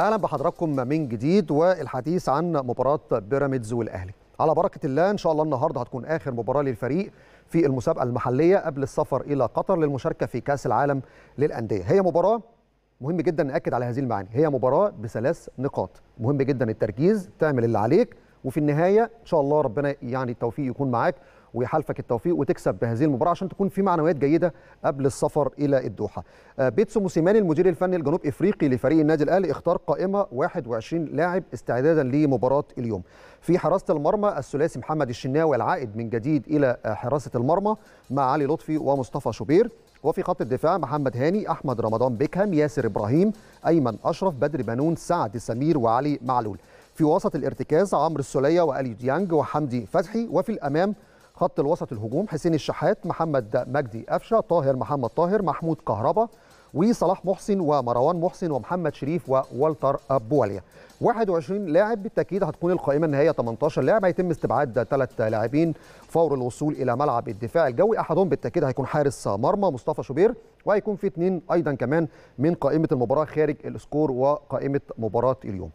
اهلا بحضراتكم من جديد والحديث عن مباراه بيراميدز والاهلي على بركه الله ان شاء الله النهارده هتكون اخر مباراه للفريق في المسابقه المحليه قبل السفر الى قطر للمشاركه في كاس العالم للانديه هي مباراه مهم جدا ناكد على هذه المعاني هي مباراه بثلاث نقاط مهم جدا التركيز تعمل اللي عليك وفي النهايه ان شاء الله ربنا يعني التوفيق يكون معاك ويحالفك التوفيق وتكسب بهذه المباراه عشان تكون في معنويات جيده قبل السفر الى الدوحه. آه، بيتسو موسيماني المدير الفني الجنوب افريقي لفريق النادي الاهلي اختار قائمه 21 لاعب استعدادا لمباراه اليوم. في حراسه المرمى الثلاثي محمد الشناوي العائد من جديد الى آه، حراسه المرمى مع علي لطفي ومصطفى شوبير. وفي خط الدفاع محمد هاني احمد رمضان بيكهام ياسر ابراهيم ايمن اشرف بدر بنون سعد سمير وعلي معلول في وسط الارتكاز عمرو السوليه والي ديانج وحمدي فتحي وفي الامام خط الوسط الهجوم حسين الشحات محمد مجدي قفشه طاهر محمد طاهر محمود كهربا وصلاح محسن ومروان محسن ومحمد شريف ووالتر بواليا 21 لاعب بالتاكيد هتكون القائمه النهائيه 18 لاعب هيتم استبعاد ثلاث لاعبين فور الوصول الى ملعب الدفاع الجوي احدهم بالتاكيد هيكون حارس مرمى مصطفى شوبير وهيكون في اثنين ايضا كمان من قائمه المباراه خارج السكور وقائمه مباراه اليوم